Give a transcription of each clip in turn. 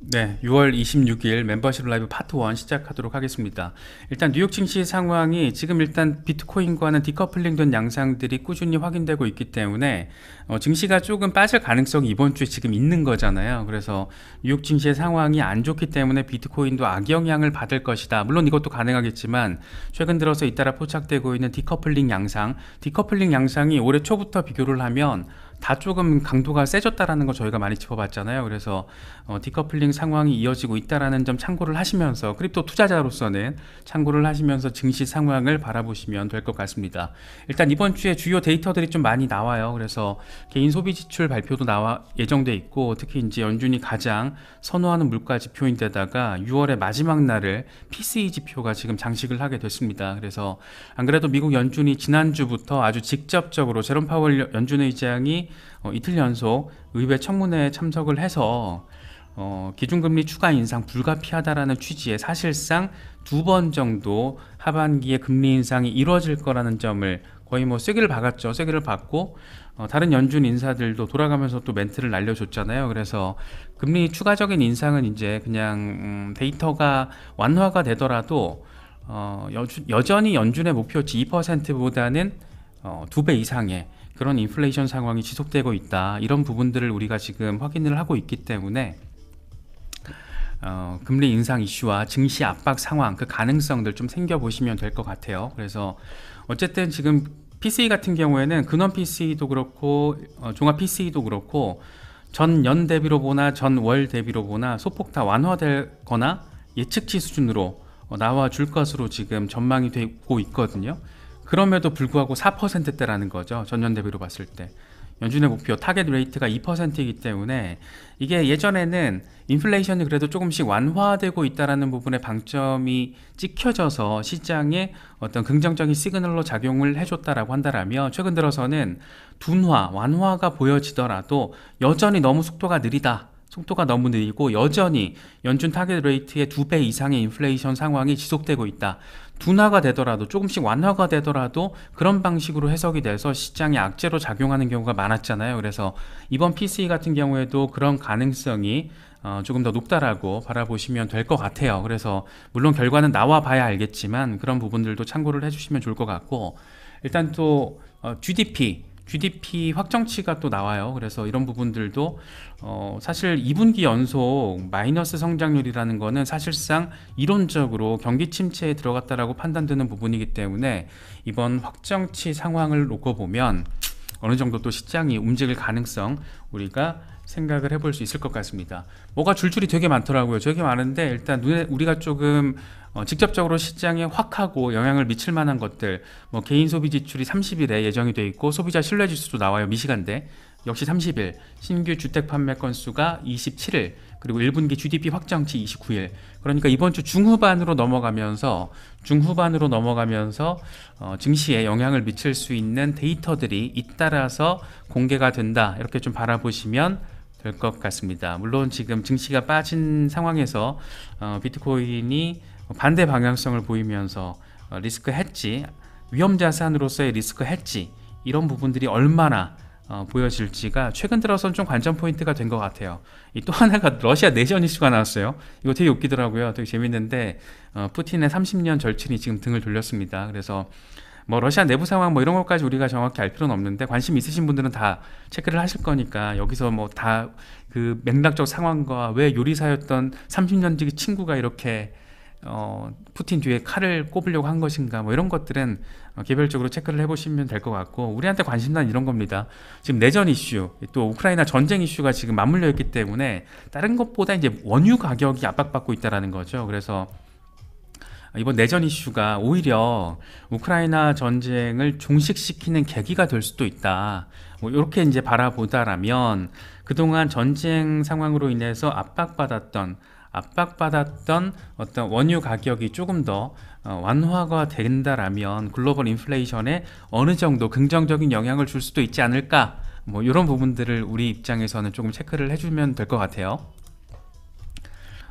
네, 6월 26일 멤버십 라이브 파트 1 시작하도록 하겠습니다. 일단 뉴욕 증시 상황이 지금 일단 비트코인과는 디커플링된 양상들이 꾸준히 확인되고 있기 때문에 어, 증시가 조금 빠질 가능성이 이번 주에 지금 있는 거잖아요. 그래서 뉴욕 증시의 상황이 안 좋기 때문에 비트코인도 악영향을 받을 것이다. 물론 이것도 가능하겠지만 최근 들어서 잇따라 포착되고 있는 디커플링 양상, 디커플링 양상이 올해 초부터 비교를 하면 다 조금 강도가 세졌다라는 걸 저희가 많이 짚어봤잖아요. 그래서 어, 디커플링 상황이 이어지고 있다라는 점 참고를 하시면서 크립토 투자자로서는 참고를 하시면서 증시 상황을 바라보시면 될 것 같습니다. 일단 이번 주에 주요 데이터들이 좀 많이 나와요. 그래서 개인 소비 지출 발표도 나와 예정돼 있고 특히 이제 연준이 가장 선호하는 물가 지표인데다가 6월의 마지막 날을 PCE 지표가 지금 장식을 하게 됐습니다. 그래서 안 그래도 미국 연준이 지난주부터 아주 직접적으로 제롬 파월 연준 의장이 이 어, 이틀 연속 의회 청문회에 참석을 해서 어, 기준금리 추가 인상 불가피하다라는 취지의 사실상 두 번 정도 하반기에 금리 인상이 이루어질 거라는 점을 거의 뭐 쐐기를 박았죠. 쐐기를 박고 어, 다른 연준 인사들도 돌아가면서 또 멘트를 날려줬잖아요. 그래서 금리 추가적인 인상은 이제 그냥 음, 데이터가 완화가 되더라도 어, 여, 여전히 연준의 목표치 2%보다는 어, 2배 이상의 그런 인플레이션 상황이 지속되고 있다. 이런 부분들을 우리가 지금 확인을 하고 있기 때문에 어, 금리 인상 이슈와 증시 압박 상황 그 가능성들 좀 생겨 보시면 될 것 같아요. 그래서 어쨌든 지금 p c e 같은 경우에는 근원 p c 도 그렇고 어, 종합 p c 도 그렇고 전년 대비로 보나 전월 대비로 보나 소폭 다완화되거나 예측치 수준으로 어, 나와 줄 것으로 지금 전망이 되고 있거든요. 그럼에도 불구하고 4%대라는 거죠. 전년 대비로 봤을 때. 연준의 목표 타겟 레이트가 2%이기 때문에 이게 예전에는 인플레이션이 그래도 조금씩 완화되고 있다라는 부분에 방점이 찍혀져서 시장에 어떤 긍정적인 시그널로 작용을 해줬다라고 한다라면 최근 들어서는 둔화, 완화가 보여지더라도 여전히 너무 속도가 느리다. 속도가 너무 느리고 여전히 연준 타겟 레이트의 두 배 이상의 인플레이션 상황이 지속되고 있다. 둔화가 되더라도 조금씩 완화가 되더라도 그런 방식으로 해석이 돼서 시장이 악재로 작용하는 경우가 많았잖아요. 그래서 이번 PCE 같은 경우에도 그런 가능성이 어, 조금 더 높다라고 바라보시면 될 것 같아요. 그래서 물론 결과는 나와 봐야 알겠지만 그런 부분들도 참고를 해주시면 좋을 것 같고 일단 또 어, GDP GDP 확정치가 또 나와요. 그래서 이런 부분들도 어 사실 2분기 연속 마이너스 성장률이라는 거는 사실상 이론적으로 경기 침체에 들어갔다라고 판단되는 부분이기 때문에 이번 확정치 상황을 놓고 보면 어느 정도 또 시장이 움직일 가능성 우리가 생각을 해볼 수 있을 것 같습니다. 뭐가 줄줄이 되게 많더라고요. 되게 많은데 일단 눈에 우리가 조금 어, 직접적으로 시장에 확 하고 영향을 미칠 만한 것들 뭐 개인 소비 지출이 30일에 예정이 돼 있고 소비자 신뢰 지수도 나와요 미시간대 역시 30일 신규 주택 판매 건수가 27일 그리고 1분기 GDP 확정치 29일 그러니까 이번 주 중후반으로 넘어가면서 중후반으로 넘어가면서 어, 증시에 영향을 미칠 수 있는 데이터들이 잇따라서 공개가 된다 이렇게 좀 바라보시면 될 것 같습니다 물론 지금 증시가 빠진 상황에서 어, 비트코인이 반대 방향성을 보이면서 어, 리스크 해지 위험 자산으로서의 리스크 해지 이런 부분들이 얼마나 어, 보여질지가 최근 들어선 좀 관전 포인트가 된 것 같아요. 또 하나가 러시아 내전 이슈가 나왔어요. 이거 되게 웃기더라고요. 되게 재밌는데 어, 푸틴의 30년 절친이 지금 등을 돌렸습니다. 그래서 뭐 러시아 내부 상황 뭐 이런 것까지 우리가 정확히 알 필요는 없는데 관심 있으신 분들은 다 체크를 하실 거니까 여기서 뭐 다 그 맥락적 상황과 왜 요리사였던 30년 지 친구가 이렇게 어, 푸틴 뒤에 칼을 꼽으려고 한 것인가 뭐 이런 것들은 어, 개별적으로 체크를 해보시면 될 것 같고 우리한테 관심사 이런 겁니다. 지금 내전 이슈 또 우크라이나 전쟁 이슈가 지금 맞물려 있기 때문에 다른 것보다 이제 원유 가격이 압박받고 있다는 거죠. 그래서 이번 내전 이슈가 오히려 우크라이나 전쟁을 종식시키는 계기가 될 수도 있다. 뭐 이렇게 이제 바라보다라면 그동안 전쟁 상황으로 인해서 압박받았던 압박받았던 어떤 원유 가격이 조금 더 어, 완화가 된다라면 글로벌 인플레이션에 어느 정도 긍정적인 영향을 줄 수도 있지 않을까 뭐 이런 부분들을 우리 입장에서는 조금 체크를 해주면 될 것 같아요.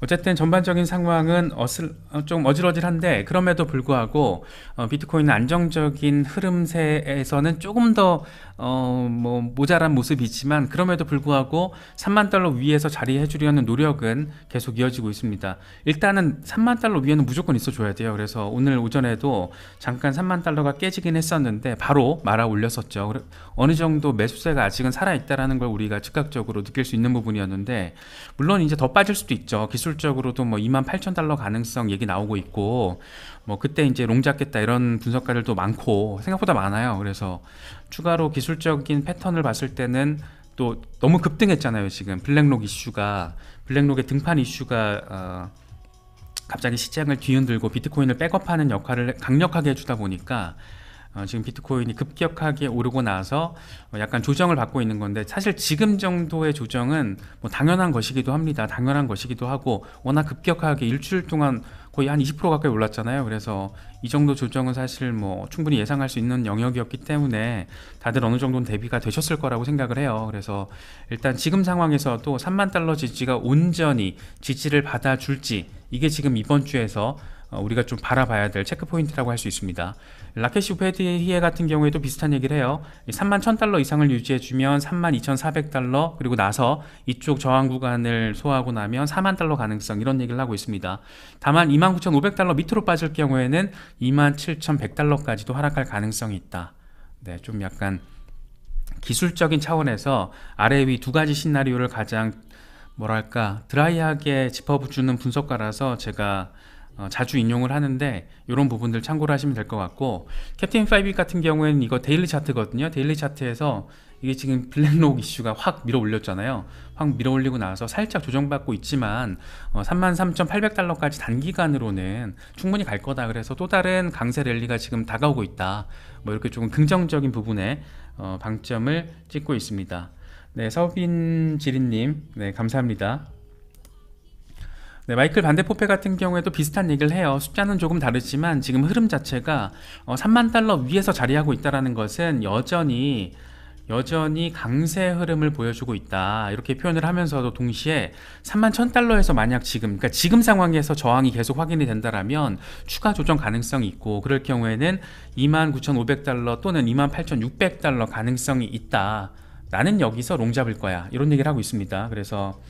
어쨌든 전반적인 상황은 어슬, 어, 좀 어질어질한데 그럼에도 불구하고 어, 비트코인 안정적인 흐름세에서는 조금 더 어, 뭐 모자란 모습이지만 그럼에도 불구하고 3만 달러 위에서 자리해 주려는 노력은 계속 이어지고 있습니다. 일단은 3만 달러 위에는 무조건 있어 줘야 돼요. 그래서 오늘 오전에도 잠깐 3만 달러가 깨지긴 했었는데 바로 말아 올렸었죠. 어느 정도 매수세가 아직은 살아 있다는걸 우리가 즉각적으로 느낄 수 있는 부분이었는데 물론 이제 더 빠질 수도 있죠. 기술적으로도 뭐 2만 8천 달러 가능성 얘기 나오고 있고 뭐 그때 이제 롱 잡겠다 이런 분석가들도 많고 생각보다 많아요. 그래서 추가로 기술적인 패턴을 봤을 때는 또 너무 급등했잖아요 지금 블랙록 이슈가 블랙록의 등판 이슈가 어, 갑자기 시장을 뒤흔들고 비트코인을 백업하는 역할을 강력하게 해주다 보니까 어, 지금 비트코인이 급격하게 오르고 나서 어, 약간 조정을 받고 있는 건데 사실 지금 정도의 조정은 뭐 당연한 것이기도 합니다. 당연한 것이기도 하고 워낙 급격하게 일주일 동안 거의 한 20% 가까이 올랐잖아요. 그래서 이 정도 조정은 사실 뭐 충분히 예상할 수 있는 영역이었기 때문에 다들 어느 정도는 대비가 되셨을 거라고 생각을 해요. 그래서 일단 지금 상황에서도 3만 달러 지지가 온전히 지지를 받아줄지 이게 지금 이번 주에서 어, 우리가 좀 바라봐야 될 체크포인트라고 할 수 있습니다. 라켓시 우페디히에 같은 경우에도 비슷한 얘기를 해요. 3만 1000달러 이상을 유지해주면 3만 2400달러 그리고 나서 이쪽 저항 구간을 소화하고 나면 4만 달러 가능성 이런 얘기를 하고 있습니다. 다만 2만 9,500달러 밑으로 빠질 경우에는 2만 7,100달러까지도 하락할 가능성이 있다. 네, 좀 약간 기술적인 차원에서 아래 위 두 가지 시나리오를 가장 뭐랄까 드라이하게 짚어주는 분석가라서 제가 어, 자주 인용을 하는데 이런 부분들 참고를 하시면 될 것 같고 캡틴 5 같은 경우에는 이거 데일리 차트거든요 데일리 차트에서 이게 지금 블랙록 이슈가 확 밀어 올렸잖아요 확 밀어 올리고 나서 살짝 조정받고 있지만 어, 33,800달러까지 단기간으로는 충분히 갈 거다 그래서 또 다른 강세 랠리가 지금 다가오고 있다 뭐 이렇게 조금 긍정적인 부분에 어, 방점을 찍고 있습니다 네 서빈 지린님 네 감사합니다 네, 마이클 반대포페 같은 경우에도 비슷한 얘기를 해요. 숫자는 조금 다르지만 지금 흐름 자체가 3만 어, 달러 위에서 자리하고 있다는 것은 여전히 여전히 강세 흐름을 보여주고 있다 이렇게 표현을 하면서도 동시에 3만 1 0달러에서 만약 지금 그러니까 지금 상황에서 저항이 계속 확인이 된다라면 추가 조정 가능성이 있고 그럴 경우에는 2만 9천5백달러 또는 2만 8천6백달러 가능성이 있다 나는 여기서 롱 잡을 거야 이런 얘기를 하고 있습니다 그래서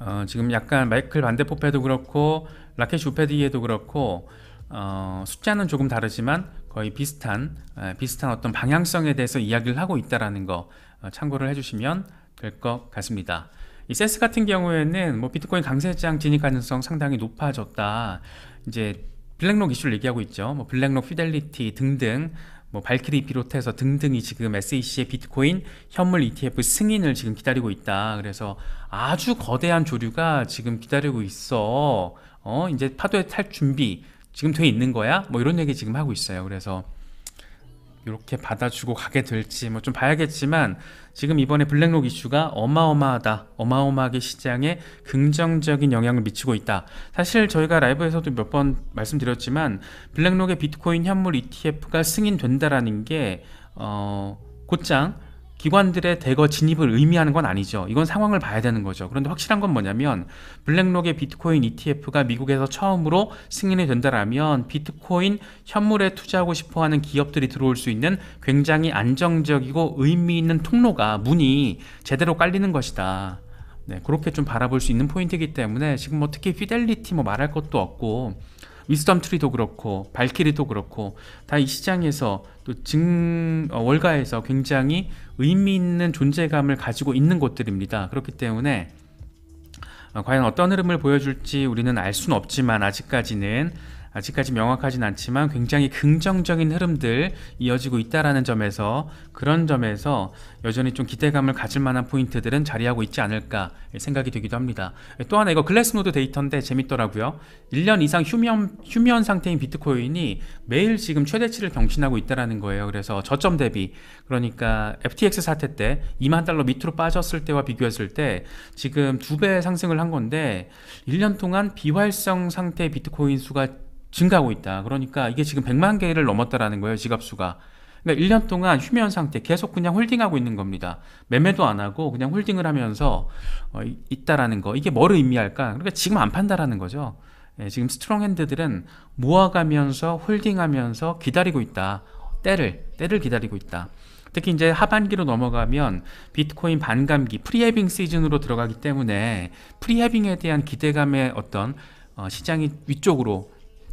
어, 지금 약간 마이클 반대포패도 그렇고 라켓 우페디에도 그렇고 어, 숫자는 조금 다르지만 거의 비슷한 에, 비슷한 어떤 방향성에 대해서 이야기를 하고 있다라는 거 어, 참고를 해주시면 될 것 같습니다. 이 세스 같은 경우에는 뭐 비트코인 강세장 진입 가능성 상당히 높아졌다. 이제 블랙록 이슈를 얘기하고 있죠. 뭐 블랙록, 피델리티 등등 뭐 발키리 비롯해서 등등이 지금 SEC의 비트코인 현물 ETF 승인을 지금 기다리고 있다. 그래서 아주 거대한 조류가 지금 기다리고 있어. 어, 이제 파도에 탈 준비 지금 돼 있는 거야? 뭐 이런 얘기 지금 하고 있어요. 그래서 이렇게 받아주고 가게 될지 뭐 좀 봐야겠지만 지금 이번에 블랙록 이슈가 어마어마하다, 어마어마하게 시장에 긍정적인 영향을 미치고 있다. 사실 저희가 라이브에서도 몇 번 말씀드렸지만 블랙록의 비트코인 현물 ETF가 승인된다라는 게 어, 곧장 기관들의 대거 진입을 의미하는 건 아니죠. 이건 상황을 봐야 되는 거죠. 그런데 확실한 건 뭐냐면 블랙록의 비트코인 ETF가 미국에서 처음으로 승인이 된다라면 비트코인 현물에 투자하고 싶어하는 기업들이 들어올 수 있는 굉장히 안정적이고 의미 있는 통로가 문이 제대로 깔리는 것이다. 네, 그렇게 좀 바라볼 수 있는 포인트이기 때문에 지금 뭐 특히 피델리티 뭐 말할 것도 없고 위스덤 트리도 그렇고 발키리도 그렇고 다 이 시장에서 또증 어, 월가에서 굉장히 의미 있는 존재감을 가지고 있는 곳들입니다. 그렇기 때문에 어, 과연 어떤 흐름을 보여줄지 우리는 알 수는 없지만 아직까지는 아직까지 명확하진 않지만 굉장히 긍정적인 흐름들 이어지고 있다라는 점에서 그런 점에서 여전히 좀 기대감을 가질 만한 포인트들은 자리하고 있지 않을까 생각이 되기도 합니다. 예, 또 하나 이거 글래스노드 데이터인데 재밌더라고요. 1년 이상 휴면 휴면 상태인 비트코인이 매일 지금 최대치를 경신하고 있다라는 거예요. 그래서 저점 대비 그러니까 FTX 사태 때 2만 달러 밑으로 빠졌을 때와 비교했을 때 지금 두 배 상승을 한 건데 1년 동안 비활성 상태 의 비트코인 수가 증가하고 있다. 그러니까 이게 지금 100만 개를 넘었다라는 거예요, 지갑수가. 그러니까 1년 동안 휴면 상태 계속 그냥 홀딩하고 있는 겁니다. 매매도 안 하고 그냥 홀딩을 하면서 어, 있다라는 거. 이게 뭐를 의미할까? 그러니까 지금 안 판다라는 거죠. 예, 지금 스트롱핸드들은 모아가면서 홀딩하면서 기다리고 있다. 때를, 때를 기다리고 있다. 특히 이제 하반기로 넘어가면 비트코인 반감기 프리헤빙 시즌으로 들어가기 때문에 프리헤빙에 대한 기대감의 어떤 어, 시장이 위쪽으로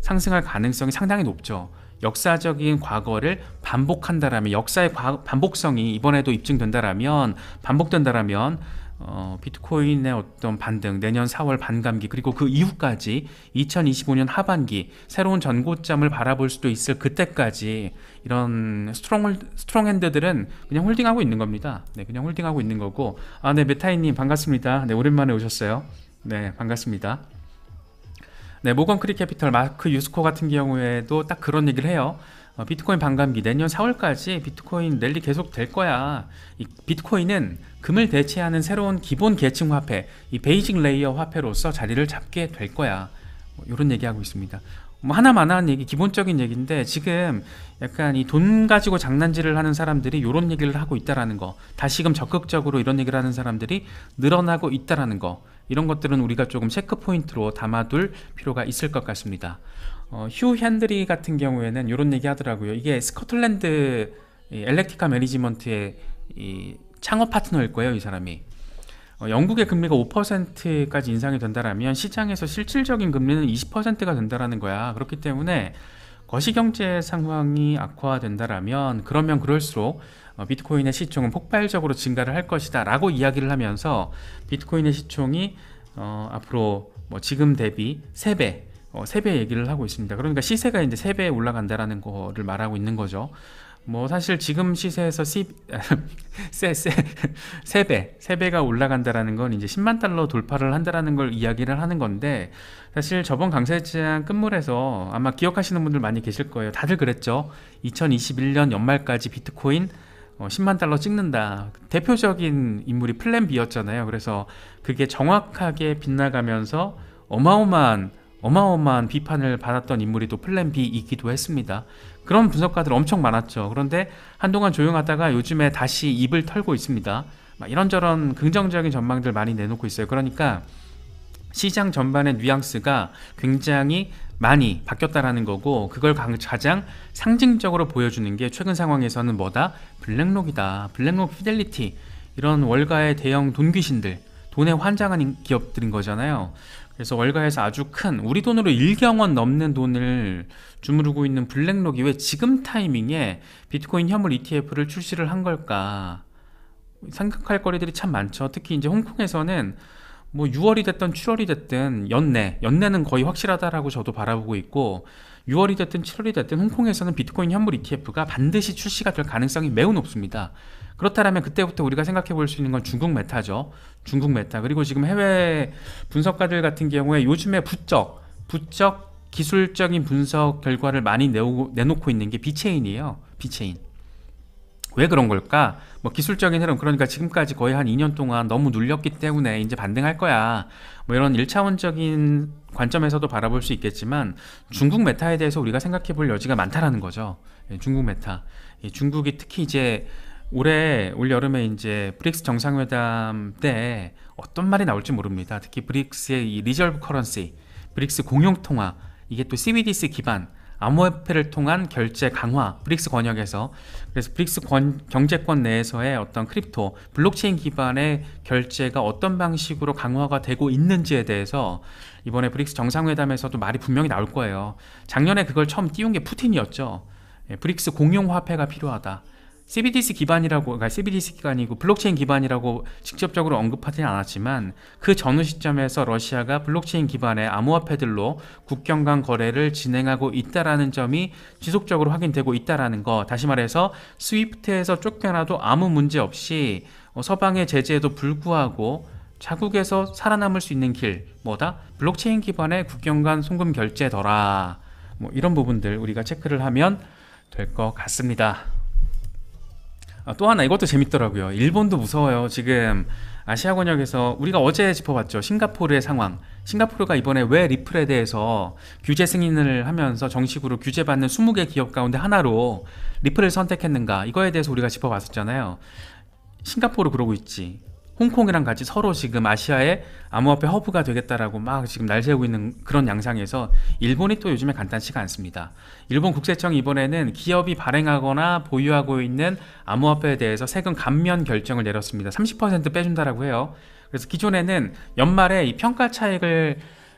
상승할 가능성이 상당히 높죠. 역사적인 과거를 반복한다라면 역사의 과, 반복성이 이번에도 입증된다라면 반복된다라면 어, 비트코인의 어떤 반등, 내년 4월 반감기, 그리고 그 이후까지 2025년 하반기, 새로운 전고점을 바라볼 수도 있을 그때까지 이런 스트롱, 스트롱핸드들은 그냥 홀딩하고 있는 겁니다. 네, 그냥 홀딩하고 있는 거고. 아, 네, 메타인님 반갑습니다. 네, 오랜만에 오셨어요. 네, 반갑습니다. 네, 모건 크리 캐피털 마크 유스코 같은 경우에도 딱 그런 얘기를 해요. 어, 비트코인 반감기 내년 4월까지 비트코인 랠리 계속 될 거야. 비트코인은 금을 대체하는 새로운 기본 계층 화폐, 이베이징 레이어 화폐로서 자리를 잡게 될 거야. 뭐 이런 얘기하고 있습니다. 뭐 하나만한 얘기, 기본적인 얘기인데 지금 약간 이 돈 가지고 장난질을 하는 사람들이 이런 얘기를 하고 있다라는 거, 다시금 적극적으로 이런 얘기를 하는 사람들이 늘어나고 있다라는 거. 이런 것들은 우리가 조금 체크 포인트로 담아둘 필요가 있을 것 같습니다. 어, 휴 핸드리 같은 경우에는 이런 얘기 하더라고요. 이게 스코틀랜드 엘렉티카 매니지먼트의 창업 파트너일 거예요, 이 사람이. 어, 영국의 금리가 5%까지 인상이 된다라면 시장에서 실질적인 금리는 20%가 된다라는 거야. 그렇기 때문에 거시경제 상황이 악화된다라면 그러면 그럴수록 어, 비트코인의 시총은 폭발적으로 증가를 할 것이다 라고 이야기를 하면서 비트코인의 시총이 어, 앞으로 뭐 지금 대비 3배 어, 3배 얘기를 하고 있습니다. 그러니까 시세가 이제 3배 올라간다라 거를 말하고 있는 거죠. 뭐 사실 지금 시세에서 시, 세, 배, 세 배가 올라간다라는 건 이제 10만 달러 돌파를 한다라는 걸 이야기를 하는 건데 사실 저번 강세장 끝물에서 아마 기억하시는 분들 많이 계실 거예요. 다들 그랬죠. 2021년 연말까지 비트코인 10만 어, 달러 찍는다. 대표적인 인물이 플랜 비였잖아요 그래서 그게 정확하게 빗나가면서 어마어마한 어마어마한 비판을 받았던 인물이 또 플랜 B이기도 했습니다. 그런 분석가들 엄청 많았죠. 그런데 한동안 조용하다가 요즘에 다시 입을 털고 있습니다. 이런저런 긍정적인 전망들 많이 내놓고 있어요. 그러니까 시장 전반의 뉘앙스가 굉장히 많이 바뀌었다라는 거고 그걸 가장 상징적으로 보여주는 게 최근 상황에서는 뭐다? 블랙록이다. 블랙록 피델리티 이런 월가의 대형 돈 귀신들 돈에 환장한 기업들인 거잖아요. 그래서 월가에서 아주 큰 우리 돈으로 1경 원 넘는 돈을 주무르고 있는 블랙록이 왜 지금 타이밍에 비트코인 현물 ETF를 출시를 한 걸까? 생각할 거리들이 참 많죠. 특히 이제 홍콩에서는 뭐 6월이 됐든 7월이 됐든 연내, 연내는 거의 확실하다라고 저도 바라보고 있고 6월이 됐든 7월이 됐든 홍콩에서는 비트코인 현물 ETF가 반드시 출시가 될 가능성이 매우 높습니다. 그렇다면 그때부터 우리가 생각해 볼 수 있는 건 중국 메타죠. 중국 메타. 그리고 지금 해외 분석가들 같은 경우에 요즘에 부쩍, 부쩍 기술적인 분석 결과를 많이 내 내놓고 있는 게 비체인이에요. 비체인. 왜 그런 걸까? 뭐 기술적인 흐름 그러니까 지금까지 거의 한 2년 동안 너무 눌렸기 때문에 이제 반등할 거야. 뭐 이런 1차원적인 관점에서도 바라볼 수 있겠지만 중국 메타에 대해서 우리가 생각해 볼 여지가 많다라는 거죠. 예, 중국 메타. 중국이 특히 이제 올해 올 여름에 이제 브릭스 정상회담 때 어떤 말이 나올지 모릅니다. 특히 브릭스의 이 리저브 커런시, 브릭스 공용 통화 이게 또 CBDC 기반 암호화폐를 통한 결제 강화 브릭스 권역에서 그래서 브릭스 권, 경제권 내에서의 어떤 크립토 블록체인 기반의 결제가 어떤 방식으로 강화가 되고 있는지에 대해서 이번에 브릭스 정상회담에서도 말이 분명히 나올 거예요 작년에 그걸 처음 띄운 게 푸틴이었죠 예, 브릭스 공용 화폐가 필요하다 CBDC 기반이라고 그러니까 CBDC 기반이고 블록체인 기반이라고 직접적으로 언급하지는 않았지만 그 전후 시점에서 러시아가 블록체인 기반의 암호화폐들로 국경 간 거래를 진행하고 있다라는 점이 지속적으로 확인되고 있다라는 거 다시 말해서 스위프트에서 쫓겨나도 아무 문제 없이 어, 서방의 제재에도 불구하고 자국에서 살아남을 수 있는 길 뭐다 블록체인 기반의 국경 간 송금 결제더라 뭐 이런 부분들 우리가 체크를 하면 될 것 같습니다. 아, 또 하나 이것도 재밌더라고요. 일본도 무서워요. 지금 아시아 권역에서 우리가 어제 짚어봤죠. 싱가포르의 상황. 싱가포르가 이번에 왜 리플에 대해서 규제 승인을 하면서 정식으로 규제받는 20개 기업 가운데 하나로 리플을 선택했는가. 이거에 대해서 우리가 짚어봤었잖아요. 싱가포르 그러고 있지. 홍콩이랑 같이 서로 지금 아시아의 암호화폐 허브가 되겠다라고 막 지금 날 세우고 있는 그런 양상에서 일본이 또 요즘에 간단치가 않습니다. 일본 국세청 이번에는 기업이 발행하거나 보유하고 있는 암호화폐에 대해서 세금 감면 결정을 내렸습니다. 30% 빼준다라고 해요. 그래서 기존에는 연말에 이 평가 차익을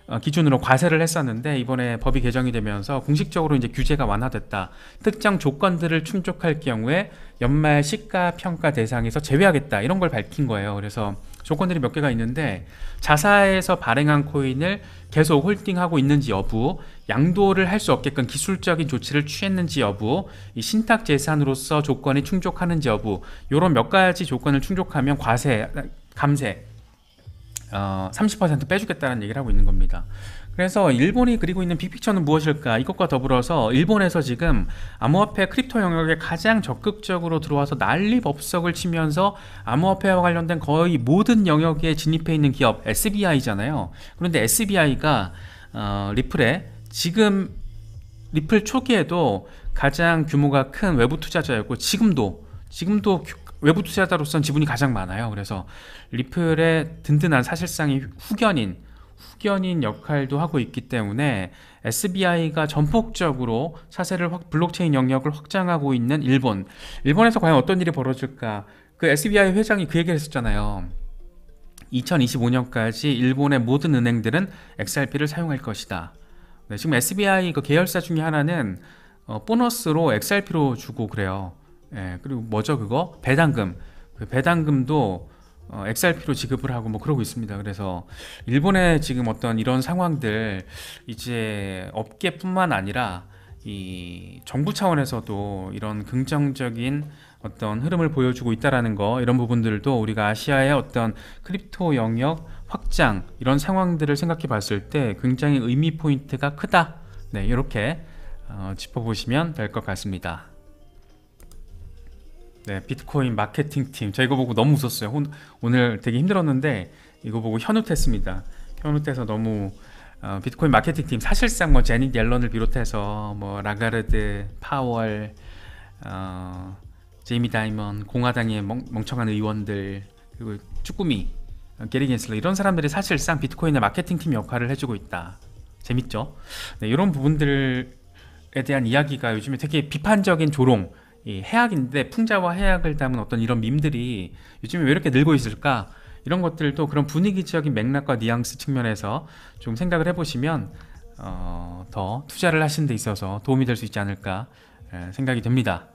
어, 기준으로 과세를 했었는데 이번에 법이 개정이 되면서 공식적으로 이제 규제가 완화됐다. 특정 조건들을 충족할 경우에 연말 시가 평가 대상에서 제외하겠다. 이런 걸 밝힌 거예요. 그래서 조건들이 몇 개가 있는데 자사에서 발행한 코인을 계속 홀딩하고 있는지 여부, 양도를 할 수 없게끔 기술적인 조치를 취했는지 여부, 신탁 재산으로서 조건이 충족하는지 여부, 이런 몇 가지 조건을 충족하면 과세, 아, 감세 어, 30% 빼주겠다는 얘기를 하고 있는 겁니다. 그래서 일본이 그리고 있는 빅픽처는 무엇일까? 이것과 더불어서 일본에서 지금 암호화폐 크립토 영역에 가장 적극적으로 들어와서 난리법석을 치면서 암호화폐와 관련된 거의 모든 영역에 진입해 있는 기업 SBI잖아요. 그런데 SBI가 어, 리플에 지금 리플 초기에도 가장 규모가 큰 외부 투자자였고 지금도 지금도 외부 투자자로서는 지분이 가장 많아요. 그래서 리플의 든든한 사실상의 후견인 후견인 역할도 하고 있기 때문에 SBI가 전폭적으로 사세를 확, 블록체인 영역을 확장하고 있는 일본. 일본에서 과연 어떤 일이 벌어질까? 그 SBI 회장이 그 얘기를 했었잖아요. 2025년까지 일본의 모든 은행들은 XRP를 사용할 것이다. 네, 지금 SBI 그 계열사 중에 하나는 어, 보너스로 XRP로 주고 그래요. 예, 그리고 뭐죠 그거? 배당금. 그 배당금도 어, XRP로 지급을 하고 뭐 그러고 있습니다. 그래서 일본의 지금 어떤 이런 상황들 이제 업계뿐만 아니라 이 정부 차원에서도 이런 긍정적인 어떤 흐름을 보여주고 있다라는 거 이런 부분들도 우리가 아시아의 어떤 크립토 영역 확장 이런 상황들을 생각해 봤을 때 굉장히 의미 포인트가 크다. 네, 이렇게 어, 짚어보시면 될 것 같습니다. 네, 비트코인 마케팅 팀. 저 이거 보고 너무 웃었어요. 혼, 오늘 되게 힘들었는데 이거 보고 현웃했습니다. 현웃해서 너무 어, 비트코인 마케팅 팀 사실상 뭐 제닛 옐런을 비롯해서 뭐 라가르드, 파월, 어, 제이미 다이먼, 공화당의 멍, 멍청한 의원들 그리고 쭈꾸미, 게리 겐슬러 이런 사람들이 사실상 비트코인의 마케팅 팀 역할을 해주고 있다. 재밌죠? 네, 이런 부분들에 대한 이야기가 요즘에 되게 비판적인 조롱 이 해악인데 풍자와 해악을 담은 어떤 이런 밈들이 요즘에 왜 이렇게 늘고 있을까? 이런 것들도 그런 분위기적인 맥락과 뉘앙스 측면에서 좀 생각을 해보시면 어, 더 투자를 하시는 데 있어서 도움이 될 수 있지 않을까 생각이 됩니다.